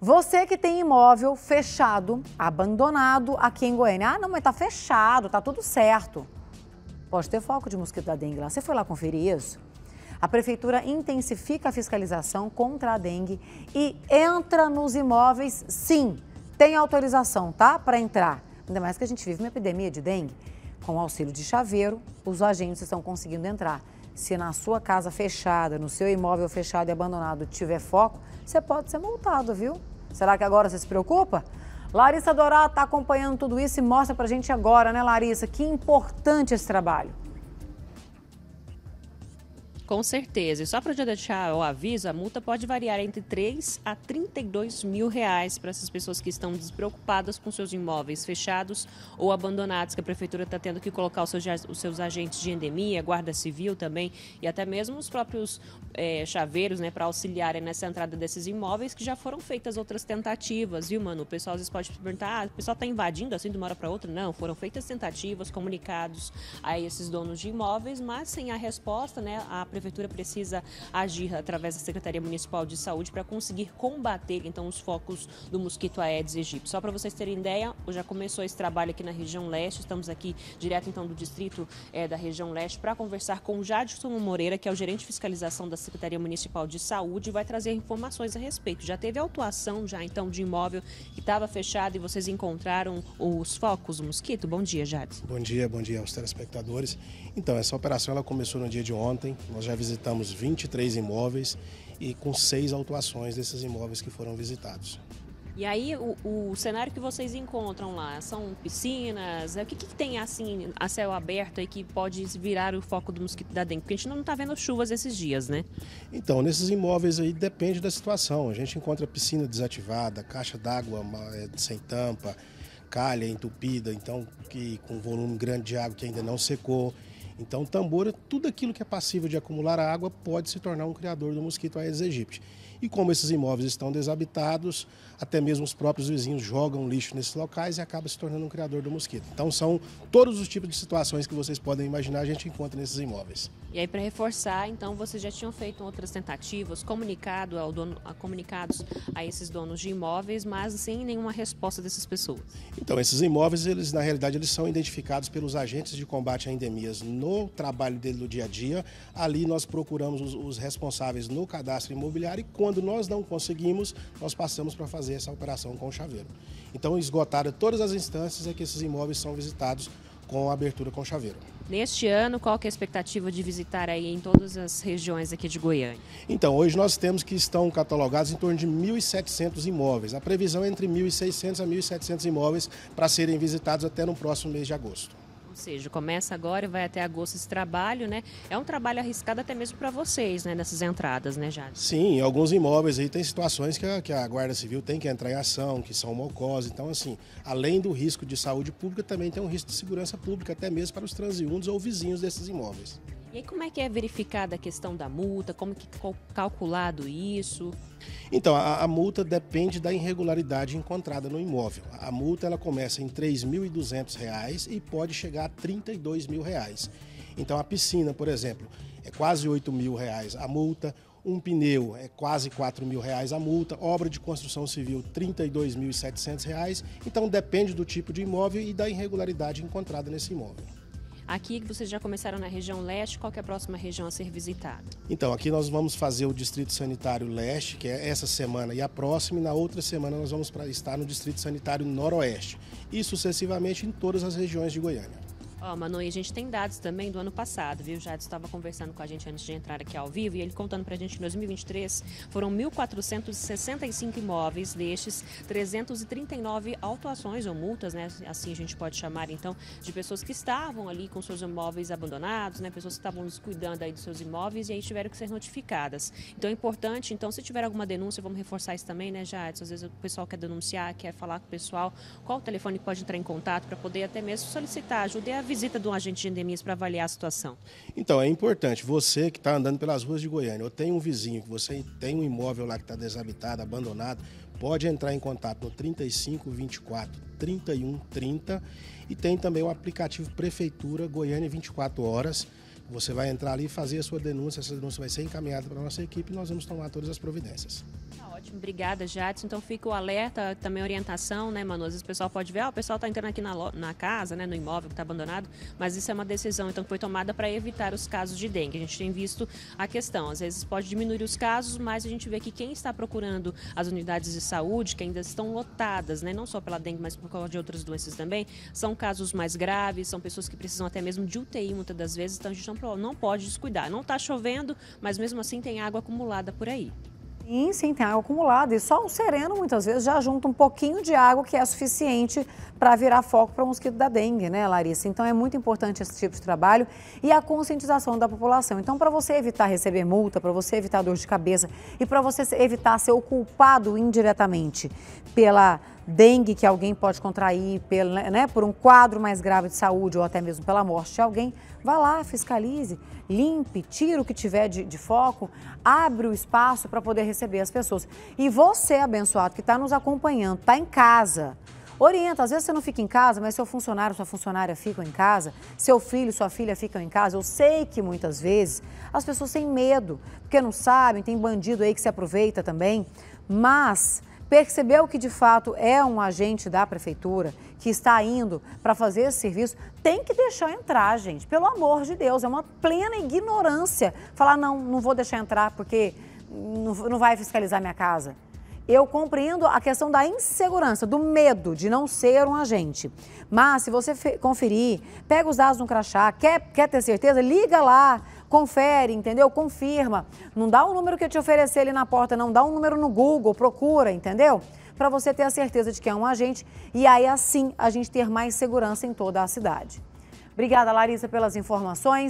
Você que tem imóvel fechado, abandonado aqui em Goiânia. Ah, não, mas tá fechado, tá tudo certo. Pode ter foco de mosquito da dengue lá. Você foi lá conferir isso? A prefeitura intensifica a fiscalização contra a dengue e entra nos imóveis, sim. Tem autorização, tá? Para entrar. Ainda mais que a gente vive uma epidemia de dengue. Com o auxílio de chaveiro, os agentes estão conseguindo entrar se na sua casa fechada, no seu imóvel fechado e abandonado tiver foco, você pode ser multado, viu? Será que agora você se preocupa? Larissa Dourado está acompanhando tudo isso e mostra para gente agora, né, Larissa, que importante esse trabalho. Com certeza. E só para deixar o aviso, a multa pode variar entre 3 a 32 mil reais para essas pessoas que estão despreocupadas com seus imóveis fechados ou abandonados, que a prefeitura está tendo que colocar os seus, os seus, agentes de endemia, guarda civil também, e até mesmo os próprios é, chaveiros, né, para auxiliarem nessa entrada desses imóveis, que já foram feitas outras tentativas, viu, mano? O pessoal às vezes pode perguntar, ah, o pessoal está invadindo assim de uma hora para outra? Não, foram feitas tentativas, comunicados a esses donos de imóveis, mas sem a resposta, né, a prefeitura prefeitura precisa agir através da Secretaria Municipal de Saúde para conseguir combater então os focos do mosquito Aedes aegypti. Só para vocês terem ideia, já começou esse trabalho aqui na região leste, estamos aqui direto então do distrito é, da região leste para conversar com Jadson Moreira, que é o gerente de fiscalização da Secretaria Municipal de Saúde, e vai trazer informações a respeito. Já teve autuação já então de imóvel que estava fechado e vocês encontraram os focos do mosquito? Bom dia, Jadson. Bom dia, bom dia aos telespectadores. Então, essa operação ela começou no dia de ontem. Nós já visitamos 23 imóveis e com seis autuações desses imóveis que foram visitados. E aí, o, o cenário que vocês encontram lá, são piscinas? É, o que, que tem assim a céu aberto aí que pode virar o foco do mosquito da dengue? Porque a gente não está vendo chuvas esses dias, né? Então, nesses imóveis aí depende da situação. A gente encontra piscina desativada, caixa d'água é, sem tampa, calha entupida, então que com volume grande de água que ainda não secou. Então, tambor, tudo aquilo que é passível de acumular água pode se tornar um criador do mosquito Aedes aegypti. E como esses imóveis estão desabitados, até mesmo os próprios vizinhos jogam lixo nesses locais e acaba se tornando um criador do mosquito. Então, são todos os tipos de situações que vocês podem imaginar a gente encontra nesses imóveis. E aí, para reforçar, então, vocês já tinham feito outras tentativas, comunicado ao dono, comunicados a esses donos de imóveis, mas sem nenhuma resposta dessas pessoas. Então, esses imóveis, eles na realidade, eles são identificados pelos agentes de combate a endemias no no trabalho dele do dia a dia. Ali nós procuramos os, os responsáveis no cadastro imobiliário e quando nós não conseguimos, nós passamos para fazer essa operação com o chaveiro. Então, esgotaram todas as instâncias é que esses imóveis são visitados com a abertura com chaveiro. Neste ano, qual que é a expectativa de visitar aí em todas as regiões aqui de Goiânia? Então, hoje nós temos que estão catalogados em torno de 1.700 imóveis. A previsão é entre 1.600 a 1.700 imóveis para serem visitados até no próximo mês de agosto seja, começa agora e vai até agosto esse trabalho, né? É um trabalho arriscado até mesmo para vocês, né? Nessas entradas, né, Jade? Sim, alguns imóveis aí tem situações que a, que a Guarda Civil tem que entrar em ação, que são mocose. Então, assim, além do risco de saúde pública, também tem um risco de segurança pública, até mesmo para os transeuntes ou vizinhos desses imóveis. E como é que é verificada a questão da multa? Como que é calculado isso? Então, a, a, multa depende da irregularidade encontrada no imóvel. A multa ela começa em R$ 3.200 e pode chegar a R$ 32.000. Então, a piscina, por exemplo, é quase R$ 8.000 a multa. Um pneu é quase quatro mil reais a multa, obra de construção civil trinta e dois mil e setecentos reais. Então depende do tipo de imóvel e da irregularidade encontrada nesse imóvel. Aqui vocês já começaram na região leste, qual é a próxima região a ser visitada? Então, aqui nós vamos fazer o Distrito Sanitário Leste, que é essa semana e a próxima, e na outra semana nós vamos estar no Distrito Sanitário Noroeste, e sucessivamente em todas as regiões de Goiânia. Ó, oh, Manu, e a gente tem dados também do ano passado, viu? Já estava conversando com a gente antes de entrar aqui ao vivo e ele contando pra gente que em 2023 foram 1.465 imóveis destes, 339 autuações ou multas, né? Assim a gente pode chamar, então, de pessoas que estavam ali com seus imóveis abandonados, né? Pessoas que estavam descuidando aí dos seus imóveis e aí tiveram que ser notificadas. Então é importante, então, se tiver alguma denúncia, vamos reforçar isso também, né, Jadson? Às vezes o pessoal quer denunciar, quer falar com o pessoal, qual o telefone que pode entrar em contato para poder até mesmo solicitar ajuda e visita de um agente de endemias para avaliar a situação? Então, é importante. Você que está andando pelas ruas de Goiânia, ou tem um vizinho que você tem um imóvel lá que está desabitado, abandonado, pode entrar em contato no 35 24 31 30 e tem também o aplicativo Prefeitura Goiânia 24 Horas. Você vai entrar ali e fazer a sua denúncia, essa denúncia vai ser encaminhada para a nossa equipe e nós vamos tomar todas as providências. Tá Ótimo, obrigada, Jadson. Então fica o alerta, também orientação, né, Manu? Às vezes o pessoal pode ver, ah, o pessoal está entrando aqui na, na casa, né, no imóvel que está abandonado, mas isso é uma decisão então que foi tomada para evitar os casos de dengue. A gente tem visto a questão, às vezes pode diminuir os casos, mas a gente vê que quem está procurando as unidades de saúde, que ainda estão lotadas, né, não só pela dengue, mas por causa de outras doenças também, são casos mais graves, são pessoas que precisam até mesmo de UTI muitas das vezes, então a gente não, não pode descuidar. Não está chovendo, mas mesmo assim tem água acumulada por aí. Sim, sim, tem água acumulada. E só um sereno, muitas vezes, já junta um pouquinho de água que é suficiente para virar foco para o mosquito da dengue, né, Larissa? Então é muito importante esse tipo de trabalho e a conscientização da população. Então, para você evitar receber multa, para você evitar dor de cabeça e para você evitar ser o culpado indiretamente pela dengue que alguém pode contrair pelo, né, né, por um quadro mais grave de saúde ou até mesmo pela morte de alguém, vá lá, fiscalize, limpe, tira o que tiver de, de foco, abre o espaço para poder receber as pessoas. E você, abençoado, que está nos acompanhando, está em casa, orienta. Às vezes você não fica em casa, mas seu funcionário, sua funcionária ficam em casa, seu filho, sua filha ficam em casa. Eu sei que muitas vezes as pessoas têm medo, porque não sabem, tem bandido aí que se aproveita também, mas percebeu que de fato é um agente da prefeitura que está indo para fazer esse serviço, tem que deixar entrar, gente. Pelo amor de Deus, é uma plena ignorância falar não, não vou deixar entrar porque não, vai fiscalizar minha casa. Eu compreendo a questão da insegurança, do medo de não ser um agente. Mas se você conferir, pega os dados no crachá, quer, quer ter certeza, liga lá confere, entendeu? Confirma. Não dá o um número que eu te oferecer ali na porta, não. Dá um número no Google, procura, entendeu? Para você ter a certeza de que é um agente e aí assim a gente ter mais segurança em toda a cidade. Obrigada, Larissa, pelas informações.